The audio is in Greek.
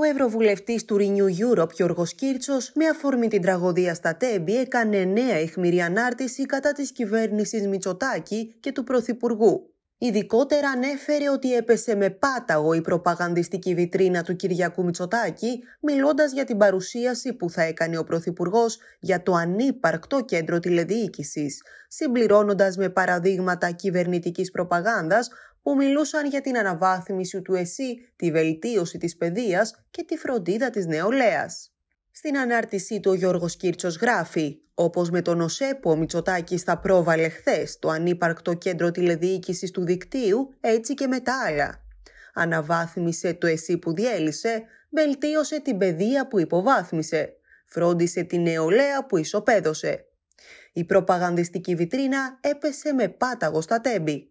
Ο Ευρωβουλευτής του Renew Europe, Γιώργος Κίρτσος, με αφορμή την τραγωδία στα Τέμπη, έκανε νέα αιχμηρή ανάρτηση κατά της κυβέρνησης Μητσοτάκη και του Πρωθυπουργού. Ειδικότερα ανέφερε ότι έπεσε με πάταγο η προπαγανδιστική βιτρίνα του Κυριακού Μητσοτάκη, μιλώντας για την παρουσίαση που θα έκανε ο Πρωθυπουργός για το ανύπαρκτο κέντρο τηλεδιοίκησης, συμπληρώνοντας με παραδείγματα κυβερνητικής προπαγάνδας που μιλούσαν για την αναβάθμιση του ΕΣΥ, τη βελτίωση της παιδείας και τη φροντίδα της νεολαίας. Στην ανάρτησή του ο Γιώργος Κύρτσος γράφει «Όπως με τον ΟΣΕΠΟ, ο Μητσοτάκης θα πρόβαλε χθες το ανύπαρκτο κέντρο τηλεδιοίκησης του δικτύου, έτσι και μετά άλλα. Αναβάθμισε το εσύ που διέλυσε, βελτίωσε την παιδεία που υποβάθμισε, φρόντισε την νεολαία που ισοπαίδωσε». Η προπαγανδιστική βιτρίνα έπεσε με πάταγο στα τέμπη.